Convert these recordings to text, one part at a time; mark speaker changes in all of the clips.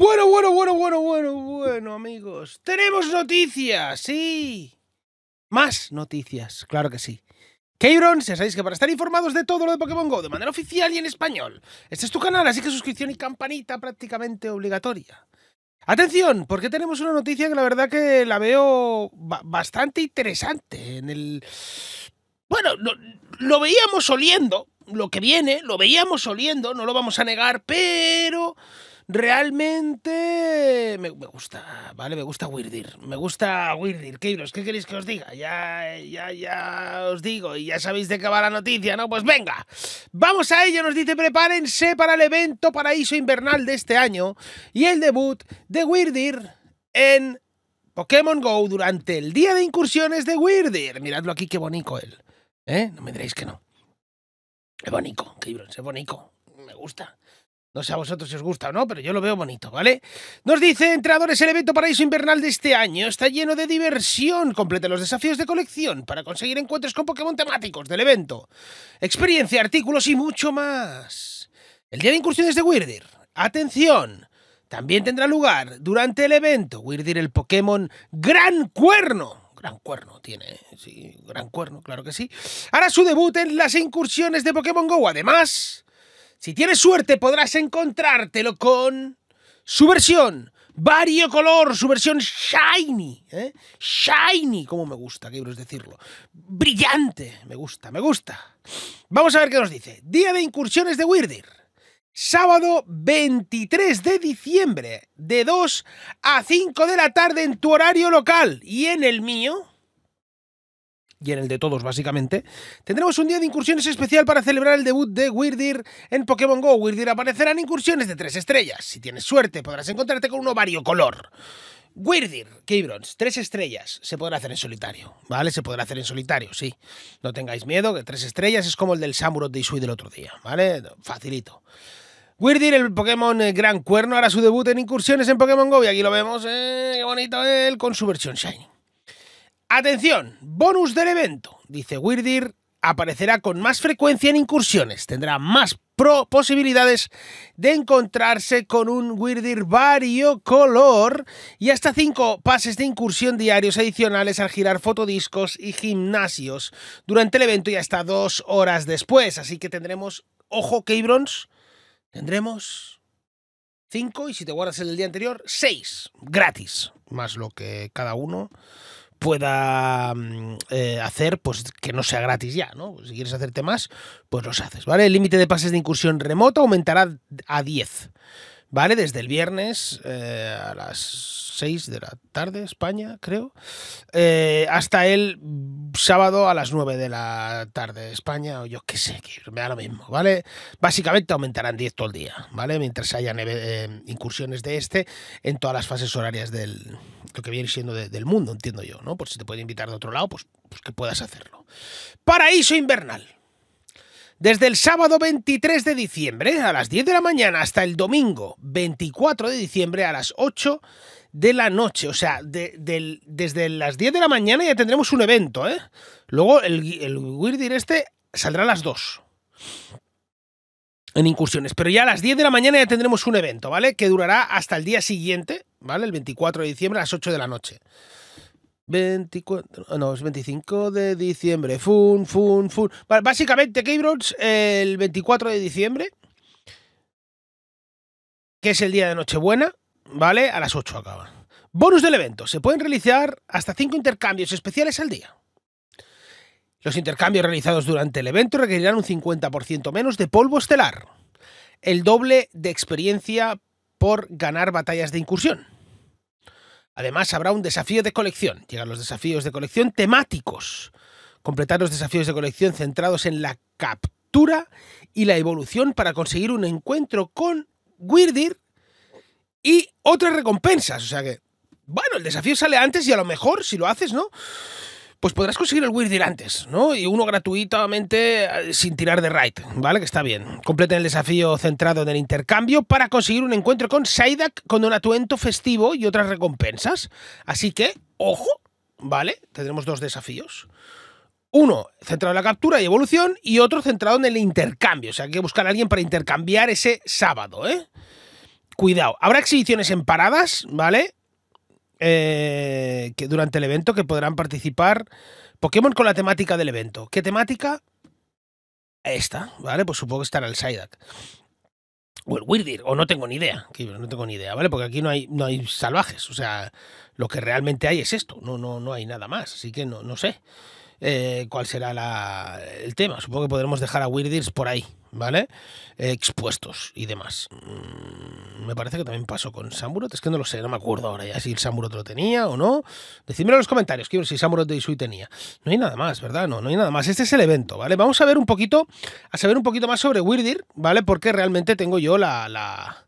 Speaker 1: Bueno, bueno, bueno, bueno, bueno, bueno, amigos. Tenemos noticias, sí. Más noticias, claro que sí. Keyron, ya sabéis que para estar informados de todo lo de Pokémon Go de manera oficial y en español, este es tu canal, así que suscripción y campanita prácticamente obligatoria. Atención, porque tenemos una noticia que la verdad que la veo bastante interesante. En el. Bueno, lo veíamos oliendo, lo que viene, lo veíamos oliendo, no lo vamos a negar, pero Realmente me, gusta, ¿vale? Me gusta Weirdir. Me gusta Weirdir. Keiros, ¿qué queréis que os diga? Ya, ya, ya os digo y ya sabéis de qué va la noticia, ¿no? Pues venga, vamos a ello. Nos dice prepárense para el evento Paraíso Invernal de este año y el debut de Weirdir en Pokémon Go durante el día de incursiones de Weirdir. Miradlo aquí, qué bonito él. ¿Eh? No me diréis que no. Es bonito, es bonito. Me gusta. No sé a vosotros si os gusta o no, pero yo lo veo bonito, ¿vale? Nos dice, entrenadores, el evento paraíso invernal de este año está lleno de diversión. Complete los desafíos de colección para conseguir encuentros con Pokémon temáticos del evento. Experiencia, artículos y mucho más. El día de incursiones de Weirdir. Atención. También tendrá lugar durante el evento Weirdir el Pokémon Gran Cuerno gran cuerno tiene, ¿eh? sí, gran cuerno, claro que sí. Hará su debut en las incursiones de Pokémon Go. Además, si tienes suerte, podrás encontrártelo con su versión Vario color, su versión shiny. ¿eh? Shiny, como me gusta, quiero decirlo. Brillante, me gusta, me gusta. Vamos a ver qué nos dice. Día de incursiones de Weirdir. Sábado 23 de diciembre, de 2 a 5 de la tarde en tu horario local y en el mío, y en el de todos básicamente, tendremos un día de incursiones especial para celebrar el debut de Weirdir en Pokémon Go. Weirdir aparecerá en incursiones de tres estrellas. Si tienes suerte, podrás encontrarte con uno variocolor. Weirdir, Keybrons, tres estrellas, se podrá hacer en solitario, ¿vale? Se podrá hacer en solitario, sí. No tengáis miedo, que tres estrellas es como el del Samurot de Isui del otro día, ¿vale? Facilito. Weirdir, el Pokémon eh, Gran Cuerno, hará su debut en incursiones en Pokémon GO y aquí lo vemos, eh, Qué bonito él, con su versión Shiny. Atención, bonus del evento, dice Weirdir, aparecerá con más frecuencia en incursiones, tendrá más posibilidades de encontrarse con un Weirdir color y hasta 5 pases de incursión diarios adicionales al girar fotodiscos y gimnasios durante el evento y hasta dos horas después. Así que tendremos, ojo, Keybrons, tendremos 5 y si te guardas el del día anterior, 6 gratis, más lo que cada uno pueda mm, eh, hacer, pues que no sea gratis ya, ¿no? Si quieres hacerte más, pues los haces, ¿vale? El límite de pases de incursión remoto aumentará a 10. ¿vale? Desde el viernes eh, a las 6 de la tarde, España, creo, eh, hasta el sábado a las 9 de la tarde, España, o yo qué sé, que me da lo mismo, ¿vale? Básicamente aumentarán 10 todo el día, ¿vale? Mientras haya eh, incursiones de este en todas las fases horarias del lo que viene siendo del mundo, entiendo yo, ¿no? Por si te pueden invitar de otro lado, pues, pues que puedas hacerlo. Paraíso invernal. Desde el sábado 23 de diciembre a las 10 de la mañana hasta el domingo 24 de diciembre a las 8 de la noche. O sea, desde las 10 de la mañana ya tendremos un evento, ¿eh? Luego el, el Weirdir este saldrá a las 2 en incursiones. Pero ya a las 10 de la mañana ya tendremos un evento, ¿vale? Que durará hasta el día siguiente, ¿vale? El 24 de diciembre a las 8 de la noche. 24, ah, no, es 25 de diciembre. Fun, fun, fun. básicamente, Keyboards, el 24 de diciembre, que es el día de Nochebuena, ¿vale? A las 8 acaba. Bonus del evento. Se pueden realizar hasta 5 intercambios especiales al día. Los intercambios realizados durante el evento requerirán un 50% menos de polvo estelar, el doble de experiencia por ganar batallas de incursión Además, habrá un desafío de colección. Llegan los desafíos de colección temáticos. Completar los desafíos de colección centrados en la captura y la evolución para conseguir un encuentro con Weirdir y otras recompensas. O sea que, bueno, el desafío sale antes y a lo mejor, si lo haces, ¿no? pues podrás conseguir el Weird antes, ¿no? Y uno gratuitamente eh, sin tirar de raid, ¿vale? Que está bien. Completen el desafío centrado en el intercambio para conseguir un encuentro con Saidak con un atuendo festivo y otras recompensas. Así que, ojo, ¿vale? Tendremos dos desafíos uno centrado en la captura y evolución y otro centrado en el intercambio. O sea, hay que buscar a alguien para intercambiar ese sábado, ¿eh? Cuidado. Habrá exhibiciones en paradas, ¿vale? eh, que durante el evento que podrán participar Pokémon con la temática del evento. ¿Qué temática? Esta, ¿vale? Pues supongo que estará el Psyduck. O el Weirdir, o no tengo ni idea, no tengo ni idea, ¿vale? Porque aquí no hay, no hay salvajes, o sea, lo que realmente hay es esto, no, no, no hay nada más, así que no, no sé. Eh, cuál será el tema. Supongo que podremos dejar a Weirdirs por ahí, ¿vale? Eh, expuestos y demás. Mm, me parece que también pasó con Samurot. Es que no lo sé, no me acuerdo ahora ya si el Samurot lo tenía o no. Decídmelo en los comentarios, quiero si Samurot de Isui tenía. No hay nada más, ¿verdad? No, no hay nada más. Este es el evento, ¿vale? Vamos a ver un poquito, a saber un poquito más sobre Weirdir, ¿vale? Porque realmente tengo yo la.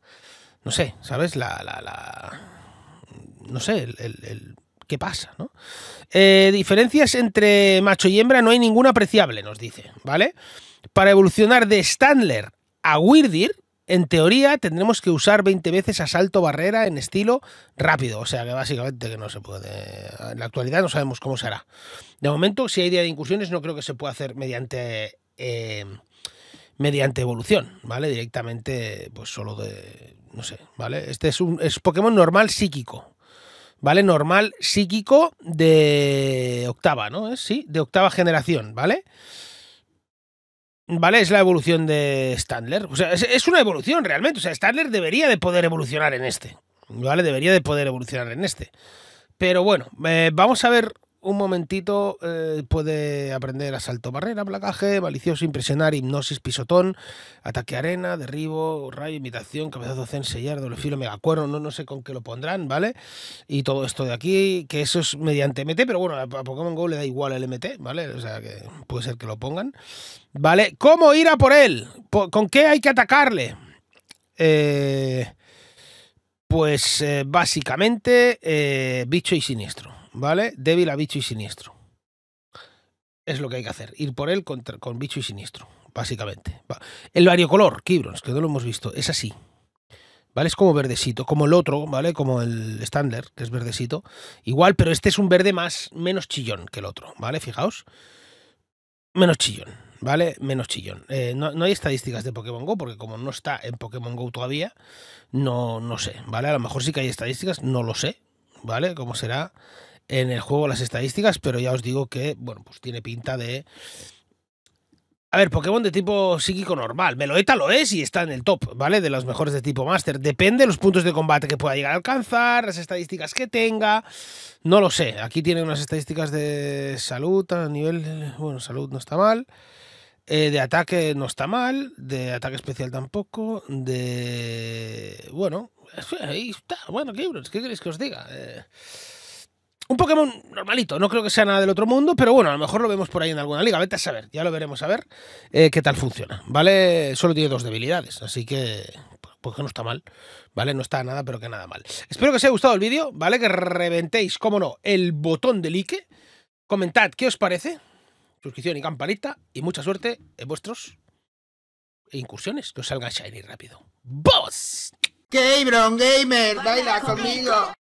Speaker 1: no sé, ¿sabes? La. no sé, el qué pasa, eh, diferencias entre macho y hembra no hay ninguna apreciable, nos dice, ¿vale? Para evolucionar de Stanler a Weirdir, en teoría tendremos que usar 20 veces asalto barrera en estilo rápido. O sea que básicamente que no se puede. En la actualidad no sabemos cómo se hará. De momento, si hay idea de incursiones, no creo que se pueda hacer mediante. Eh, mediante evolución, ¿vale? Directamente, pues solo de. No sé, ¿vale? Este es un es Pokémon normal psíquico, ¿vale? Normal psíquico de octava, ¿no? ¿Eh? Sí, de octava generación, ¿vale? ¿Vale? Es la evolución de Standler. O sea, es, una evolución realmente. O sea, Standler debería de poder evolucionar en este. ¿Vale? Debería de poder evolucionar en este. Pero bueno, eh, vamos a ver un momentito eh, puede aprender asalto barrera, placaje, malicioso, impresionar, hipnosis, pisotón, ataque arena, derribo, rayo, imitación, cabezazo zen, doble filo, megacuero, no, no sé con qué lo pondrán, ¿vale? Y todo esto de aquí, que eso es mediante MT, pero bueno, a Pokémon GO le da igual el MT, ¿vale? O sea que puede ser que lo pongan, ¿vale? ¿Cómo ir a por él? ¿Con qué hay que atacarle? Eh, pues eh, básicamente bicho y siniestro. ¿vale? Débil a bicho y siniestro. Es lo que hay que hacer, ir por él con, bicho y siniestro, básicamente. El variocolor, Kibrons, que no lo hemos visto, es así. ¿Vale? Es como verdecito, como el otro, ¿vale? Como el estándar, que es verdecito. Igual, pero este es un verde más, menos chillón que el otro, ¿vale? Fijaos. Menos chillón, ¿vale? Menos chillón. Eh, no, hay estadísticas de Pokémon Go, porque como no está en Pokémon Go todavía, no, no sé, ¿vale? A lo mejor sí que hay estadísticas, no lo sé, ¿vale? ¿Cómo será? en el juego las estadísticas, pero ya os digo que, bueno, pues tiene pinta de... A ver, Pokémon de tipo psíquico normal. Meloeta lo es y está en el top, ¿vale? De los mejores de tipo máster. Depende de los puntos de combate que pueda llegar a alcanzar, las estadísticas que tenga. No lo sé. Aquí tiene unas estadísticas de salud a nivel. Bueno, salud no está mal. Eh, de ataque no está mal. De ataque especial tampoco. De. Bueno, ahí está. Bueno, ¿qué, qué queréis que os diga? Eh. Un Pokémon normalito, no creo que sea nada del otro mundo, pero bueno, a lo mejor lo vemos por ahí en alguna liga. Vete a saber, ya lo veremos a ver eh, qué tal funciona. ¿Vale? Solo tiene dos debilidades, así que pues que no está mal, ¿vale? No está nada, pero que nada mal. Espero que os haya gustado el vídeo, ¿vale? Que reventéis, como no, el botón de like. Comentad qué os parece, suscripción y campanita, y mucha suerte en vuestros incursiones, que os salga Shiny rápido. ¡Vos! Gamer, Gamer, baila conmigo.